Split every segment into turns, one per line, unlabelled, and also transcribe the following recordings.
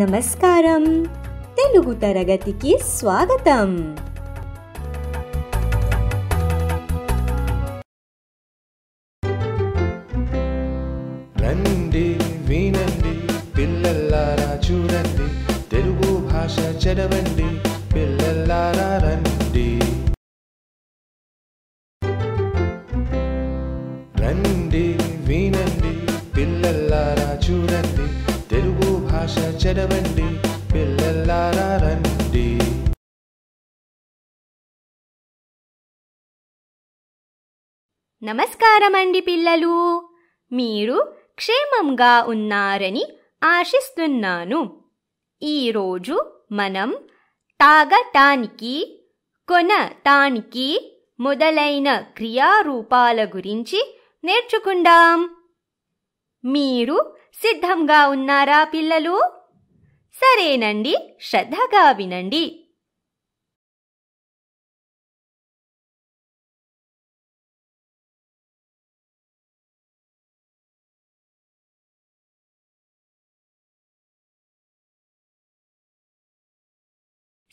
నమస్కారం తెలుగు తరగతికి స్వాగతం
రండి వినండి పిల్లల్లారా చూడండి తెలుగు భాష చదవండి నమస్కారం అండి
పిల్లలు మీరు క్షేమంగా ఉన్నారని ఆశిస్తున్నాను ఈరోజు మనం తాగటానికి కొనటానికి మొదలైన క్రియారూపాల గురించి నేర్చుకుందాం మీరు సిద్ధంగా ఉన్నారా పిల్లలు
సరేనండి శ్రద్ధగా వినండి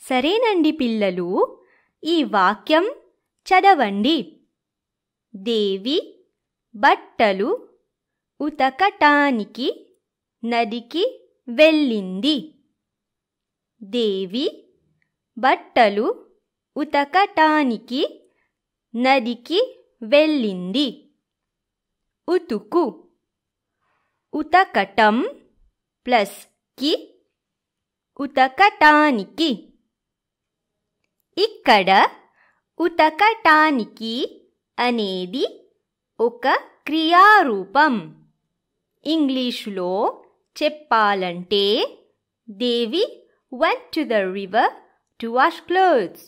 సరేనండి పిల్లలు
ఈ వాక్యం చదవండి దేవి బట్టలు ఉతకటానికి నదికి వెళ్ళింది దేవి బట్టలు ఉతకటానికి నదికి వెళ్ళింది ఉతుకు ఉతకటం ప్లస్ కి ఉతకటానికి ఇక్కడ ఉతకటానికి అనేది ఒక క్రియారూపం ఇంగ్లీష్లో చెప్పాలంటే Devi went to the river to wash clothes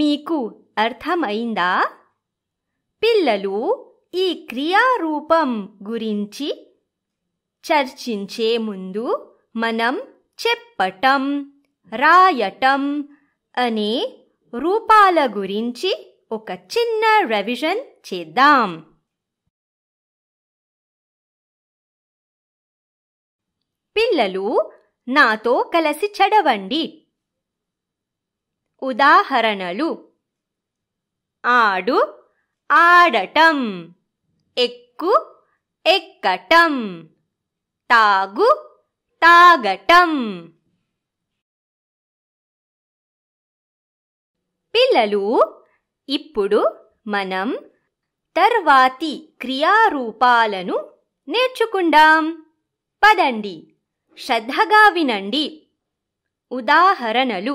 మీకు అర్థమైందా పిల్లలు ఈ క్రియారూపం గురించి చర్చించే ముందు మనం చెప్పటం రాయటం అనే రూపాల గురించి ఒక చిన్న రెవిజన్
చేద్దాం పిల్లలు నాతో కలిసి చెడవండి
ఉదాహరణలు ఆడు ఆడటం ఎక్కు ఎక్కటం తాగు తాగటం పిల్లలు ఇప్పుడు మనం తర్వాతి క్రియారూపాలను నేర్చుకుందాం పదండి శ్రద్ధగా వినండి ఉదాహరణలు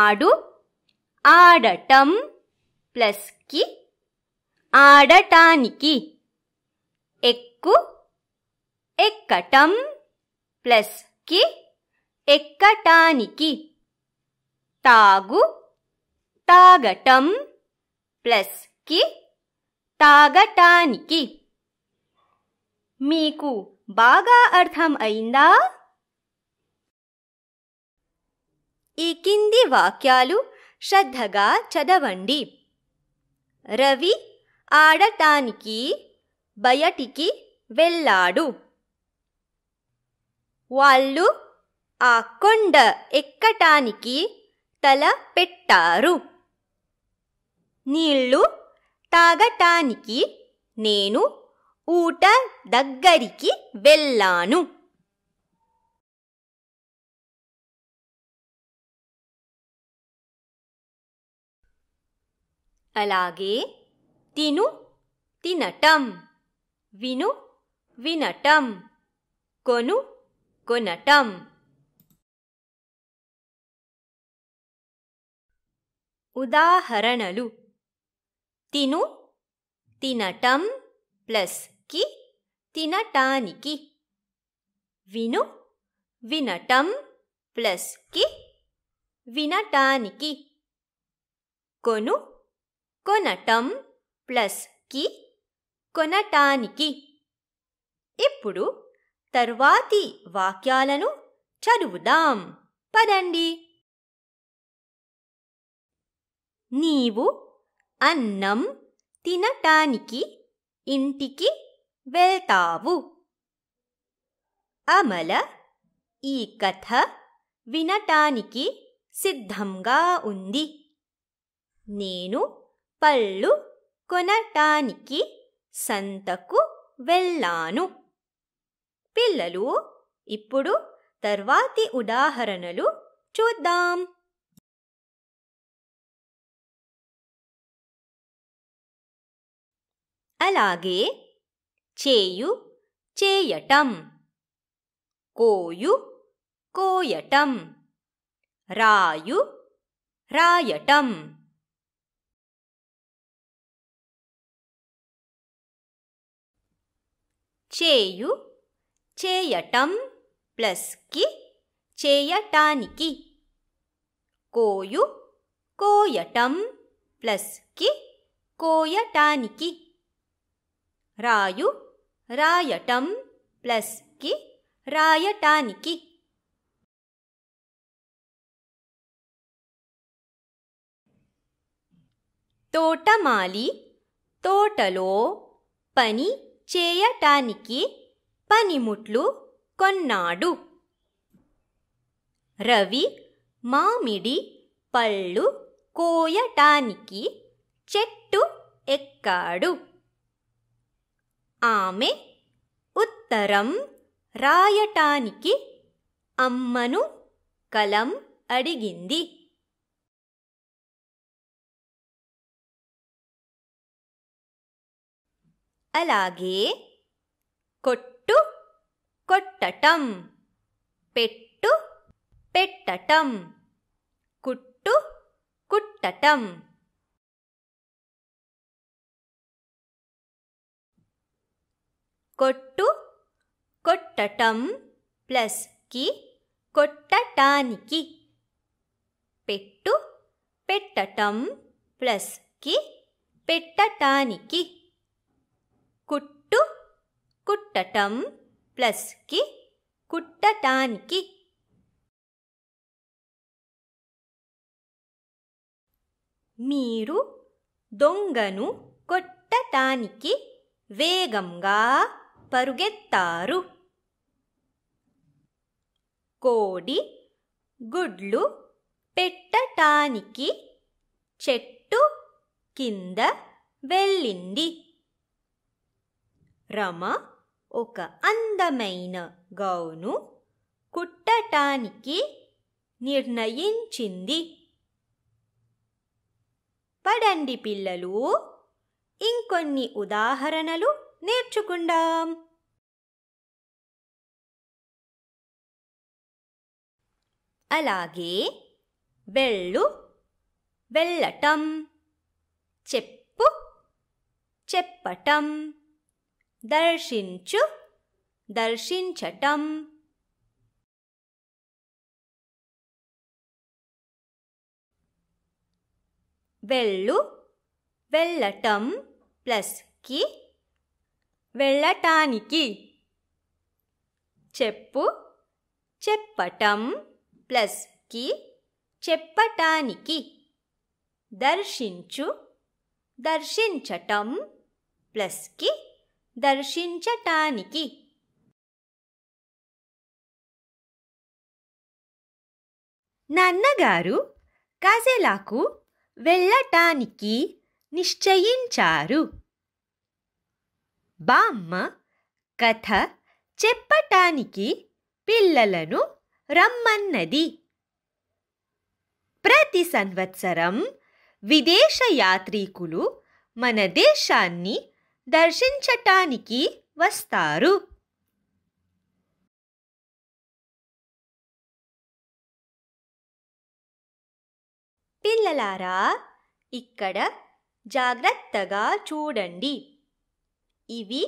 ఆడు ఆడటం ప్లస్కి ఆడటానికి ఎక్కు ఎక్కటం ప్లస్కి ఎక్కటానికి తాగు తాగటం ప్లస్కి తాగటానికి మీకు బాగా అర్థం అయిందా ఈ కింది వాక్యాలు శ్రద్ధగా చదవండి రవి ఆడటానికి బయటికి వెళ్ళాడు వాళ్ళు ఆ కొండ ఎక్కటానికి తల పెట్టారు నీళ్లు తాగటానికి నేను ఊట దగ్గరికి
వెళ్ళాను అలాగే
తిను తినటం విను వినటం
కొను కొనటం ఉదాహరణలు
తిను తినటం ప్లస్ కి తినటానికి విను వినటం ప్లస్ కి వినటానికి కొను కొనటం ప్లస్ కి కొనటానికి ఇప్పుడు తర్వాతి వాక్యాలను చదువుదాం పదండి నీవు అన్నం తినటానికి ఇంటికి వెళ్తావు అమల ఈ కథ వినటానికి సిద్ధంగా ఉంది నేను పళ్ళు కొనటానికి సంతకు వెళ్ళాను
పిల్లలు ఇప్పుడు తర్వాతి ఉదాహరణలు చూద్దాం అలాగే చేయు చేయటం
కోయు కోయటం
రాయు రాయటం చేయు
చేయటం ప్లస్కి చేయటానికి కోయు కోయటం ప్లస్కి కోయటానికి రాయు రాయటం
ప్లస్కి రాయటానికి తోటమాలి
తోటలో పని చేయటానికి పనిముట్లు కొన్నాడు రవి మామిడి పళ్ళు కోయటానికి చెట్టు ఎక్కాడు ఆమె ఉత్తరం రాయటానికి అమ్మను కలం
అడిగింది అలాగే కొట్టు
కొట్టటం పెట్టు పెట్టటం
కుట్టు కుట్టటం కొట్టు
కొట్టటం ప్లస్కి కొట్టటానికి పెట్టు పెట్టటం ప్లస్కి పెట్టటానికి కుట్టు కుట్టటం
ప్లస్కి కుట్టటానికి మీరు దొంగను
కొట్టటానికి వేగంగా పరుగెత్తారు కోడి గుడ్లు పెట్టటానికి చెట్టు కింద వెళ్ళింది రమ ఒక అందమైన గౌను కుట్టటానికి నిర్ణయించింది పడండి పిల్లలు
ఇంకొన్ని ఉదాహరణలు నేర్చుకుందాం అలాగే వెళ్ళు వెళ్ళటం చెప్పు
చెప్పటం దర్శించు
దర్శించటం వెళ్ళు వెళ్ళటం
ప్లస్కి వెళ్ళటానికి చెప్పు చెప్పటం ప్లస్కి చెప్పటానికి దర్శించు దర్శించటం
ప్లస్కి దర్శించటానికి నాన్నగారు కాజెలాకు వెళ్ళటానికి నిశ్చయించారు
బామ్మ కథ చెప్పటానికి పిల్లలను రమ్మన్నది ప్రతి సంవత్సరం విదేశ యాత్రికులు మన
దేశాన్ని దర్శించటానికి వస్తారు పిల్లలారా ఇక్కడ జాగ్రత్తగా
చూడండి ఇవి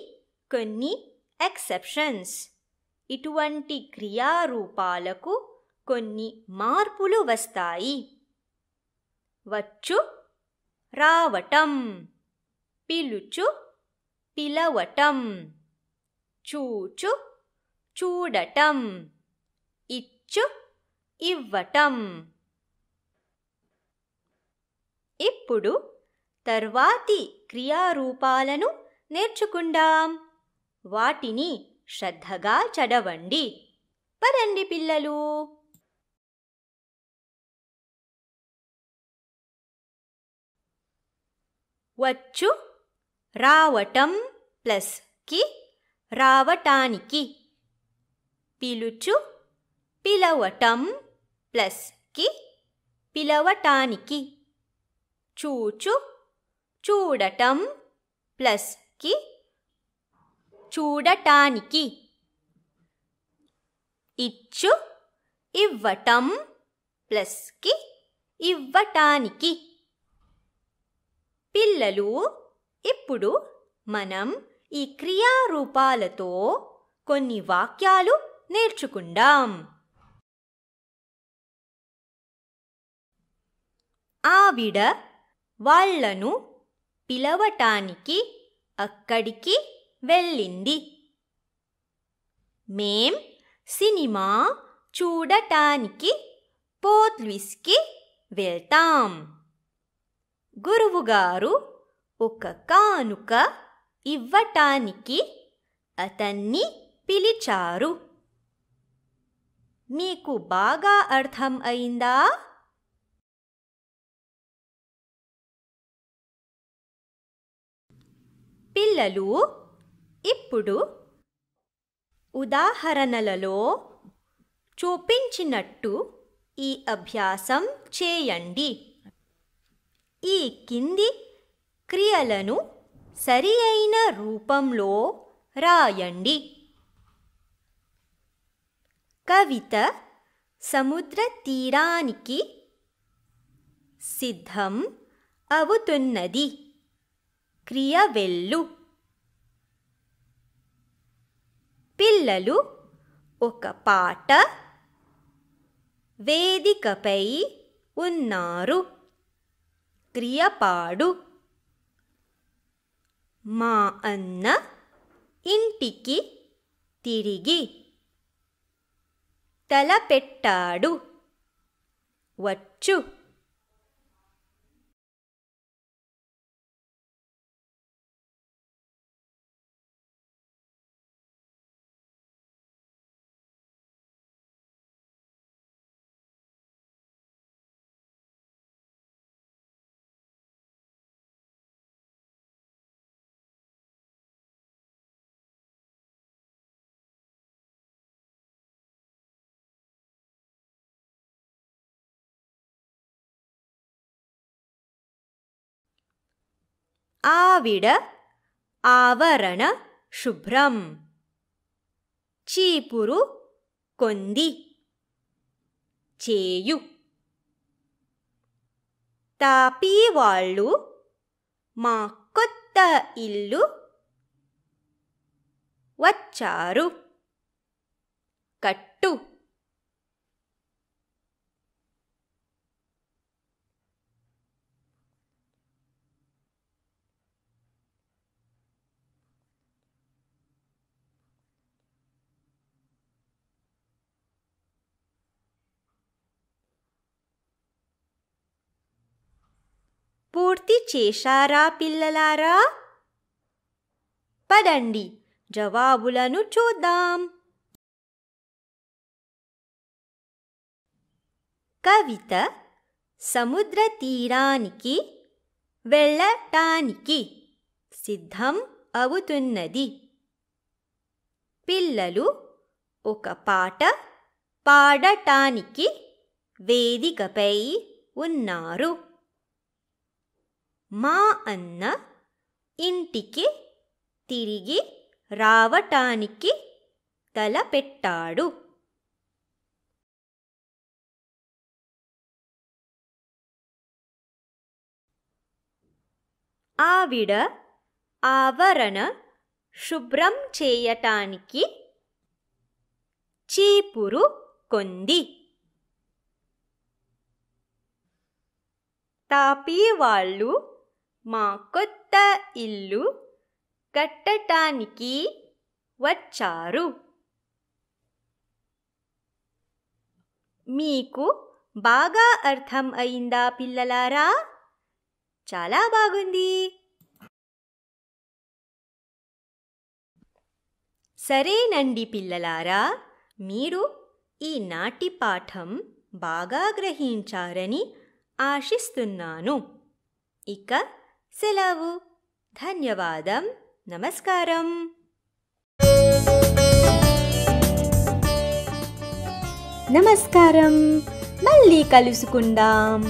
కొన్ని ఎక్సెప్షన్స్ ఇటువంటి క్రియారూపాలకు కొన్ని మార్పులు వస్తాయి వచ్చు రావటం పిలుచు పిలవటం చూచు చూడటం ఇచ్చు ఇవ్వటం ఇప్పుడు తర్వాతి క్రియారూపాలను నేర్చుకుందాం వాటిని శ్రద్ధగా
చదవండి పదండి పిల్లలు వచ్చు
రావటం ప్లస్ కి రావటానికి పిలుచు పిలవటం ప్లస్ కి పిలవటానికి చూచు చూడటం ప్లస్ కి చూడటానికి ఇచ్చు ఇవ్వటం ప్లస్కి ఇవ్వటానికి పిల్లలు ఇప్పుడు మనం ఈ క్రియారూపాలతో కొన్ని వాక్యాలు నేర్చుకుందాం ఆవిడ వాళ్లను పిలవటానికి అక్కడికి వెళ్ళింది మేం సినిమా చూడటానికి పోత్లిస్కి వెళ్తాం గురువుగారు ఒక కానుక ఇవ్వటానికి అతన్ని పిలిచారు
మీకు బాగా అర్థం అయిందా పిల్లలు ఇప్పుడు
ఉదాహరణలలో చూపించినట్టు ఈ అభ్యాసం చేయండి ఈ కింది క్రియలను సరి అయిన రూపంలో రాయండి కవిత సముద్ర తీరానికి సిద్ధం అవుతున్నది క్రియ వెళ్ళు పిల్లలు ఒక పాట వేదికపై ఉన్నారు క్రియపాడు మా అన్న ఇంటికి తిరిగి తలపెట్టాడు
వచ్చు ఆవిడ ఆవరణ శుభ్రం
చీపురు కొంది చేయు తాపీ వాళ్ళు మా కొత్త ఇల్లు వచ్చారు కట్టు భక్తి చేశారా పిల్లలారా పదండి జవాబులను చూద్దాం కవిత సముద్ర తీరానికి వెళ్ళటానికి సిద్ధం అవుతున్నది పిల్లలు ఒక పాట పాడటానికి వేదికపై ఉన్నారు మా అన్న ఇంటికి తిరిగి రావటానికి
తలపెట్టాడు ఆవిడ
ఆవరణ శుభ్రం చేయటానికి చీపురు కొంది తాపీ వాళ్ళు మా కొత్త ఇల్లు కట్టటానికి వచ్చారు మీకు బాగా అర్థం అయిందా పిల్లలారా చాలా బాగుంది సరేనండి పిల్లలారా మీరు ఈ నాటి పాఠం బాగా గ్రహించారని ఆశిస్తున్నాను ఇక సెలవు ధన్యవాదం నమస్కారం నమస్కారం మళ్ళీ కలుసుకుందాం